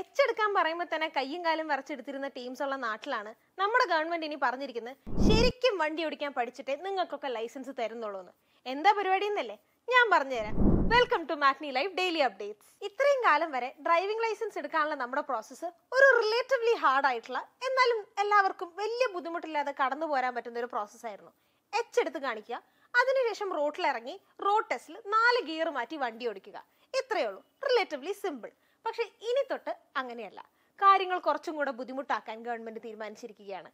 എച്ചെടുക്കാൻ പറയുമ്പോൾ തന്നെ കയ്യും കാലും വരച്ചെടുത്തിരുന്ന ടീംസ് ഉള്ള നാട്ടിലാണ് നമ്മുടെ ഗവൺമെന്റ് ഇനി പറഞ്ഞിരിക്കുന്നത് ശരിക്കും വണ്ടി ഓടിക്കാൻ പഠിച്ചിട്ടേ നിങ്ങൾക്കൊക്കെ ലൈസൻസ് തരുന്നുള്ളൂ എന്ന് എന്താ പരിപാടി എന്നല്ലേ ഞാൻ പറഞ്ഞുതരാം welcome to Magni Life daily updates ഇത്രയും കാലം വരെ ഡ്രൈവിംഗ് ലൈസൻസ് എടുക്കാനുള്ള നമ്മുടെ പ്രോസസ്സ് ഒരു റിലേറ്റീവ്ലി ഹാർഡ് ആയിട്ടുള്ള എന്നാലും എല്ലാവർക്കും വലിയ ബുദ്ധിമുട്ടില്ലാതെ കടന്നു പോരാൻ പറ്റുന്ന ഒരു ആയിരുന്നു എച്ച് എടുത്ത് കാണിക്കുക അതിനുശേഷം ഇറങ്ങി റോഡ് ടെസ്റ്റിൽ നാല് ഗിയർ മാറ്റി വണ്ടി ഓടിക്കുക ഇത്രയേ ഉള്ളൂ റിലേറ്റീവ്ലി സിമ്പിൾ പക്ഷെ ഇനി തൊട്ട് അങ്ങനെയല്ല കാര്യങ്ങൾ കുറച്ചും കൂടെ ബുദ്ധിമുട്ടാക്കാൻ ഗവൺമെന്റ് തീരുമാനിച്ചിരിക്കുകയാണ്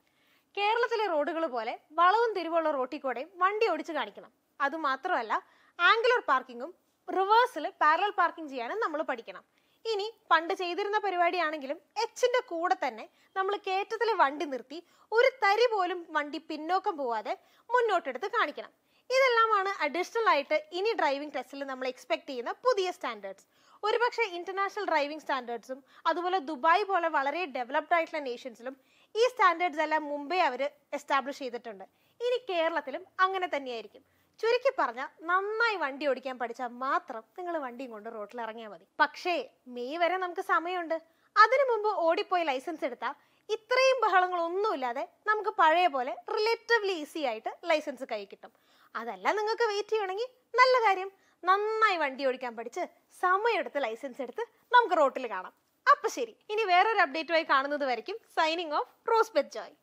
കേരളത്തിലെ റോഡുകൾ പോലെ വളവും തിരിവുള്ള റോട്ടിൽ കൂടെയും വണ്ടി ഓടിച്ചു കാണിക്കണം അതുമാത്രമല്ല ആംഗുലർ പാർക്കിങ്ങും റിവേഴ്സിൽ പാരലൽ പാർക്കിംഗ് ചെയ്യാനും നമ്മൾ പഠിക്കണം ഇനി പണ്ട് ചെയ്തിരുന്ന പരിപാടിയാണെങ്കിലും എച്ചിന്റെ കൂടെ തന്നെ നമ്മൾ കയറ്റത്തിലെ വണ്ടി നിർത്തി ഒരു തരി പോലും വണ്ടി പിന്നോക്കം പോവാതെ മുന്നോട്ടെടുത്ത് കാണിക്കണം ഇതെല്ലാമാണ് അഡീഷണൽ ആയിട്ട് ഇനി ഡ്രൈവിംഗ് ടെസ്റ്റിൽ നമ്മൾ എക്സ്പെക്ട് ചെയ്യുന്ന പുതിയ സ്റ്റാൻഡേർഡ്സ് ഒരുപക്ഷെ ഇന്റർനാഷണൽ ഡ്രൈവിംഗ് സ്റ്റാൻഡേർഡ്സും അതുപോലെ ദുബായ് പോലെ വളരെ ഡെവലപ്ഡ് ആയിട്ടുള്ള നേഷൻസിലും ഈ സ്റ്റാൻഡേർഡ്സ് എല്ലാം മുംബൈ അവർ എസ്റ്റാബ്ലിഷ് ചെയ്തിട്ടുണ്ട് ഇനി കേരളത്തിലും അങ്ങനെ തന്നെയായിരിക്കും ചുരുക്കി പറഞ്ഞാൽ നന്നായി വണ്ടി ഓടിക്കാൻ പഠിച്ചാൽ മാത്രം നിങ്ങൾ വണ്ടിയും കൊണ്ട് റോട്ടിൽ ഇറങ്ങിയാൽ മതി പക്ഷേ മെയ് വരെ നമുക്ക് സമയമുണ്ട് അതിനു മുമ്പ് ഓടിപ്പോയി ലൈസൻസ് എടുത്താൽ ഇത്രയും ബഹളങ്ങളൊന്നുമില്ലാതെ നമുക്ക് പഴയ പോലെ റിലേറ്റീവ്ലി ഈസി ആയിട്ട് ലൈസൻസ് കൈ കിട്ടും അതല്ല നിങ്ങൾക്ക് വെയിറ്റ് ചെയ്യണമെങ്കിൽ നല്ല കാര്യം നന്നായി വണ്ടി ഓടിക്കാൻ പഠിച്ച് സമയമെടുത്ത് ലൈസൻസ് എടുത്ത് നമുക്ക് റോട്ടിൽ കാണാം അപ്പൊ ശരി ഇനി വേറൊരു അപ്ഡേറ്റുമായി കാണുന്നത് വരയ്ക്കും സൈനിങ് ഓഫ് റോസ്ബെറ്റ് ജോയ്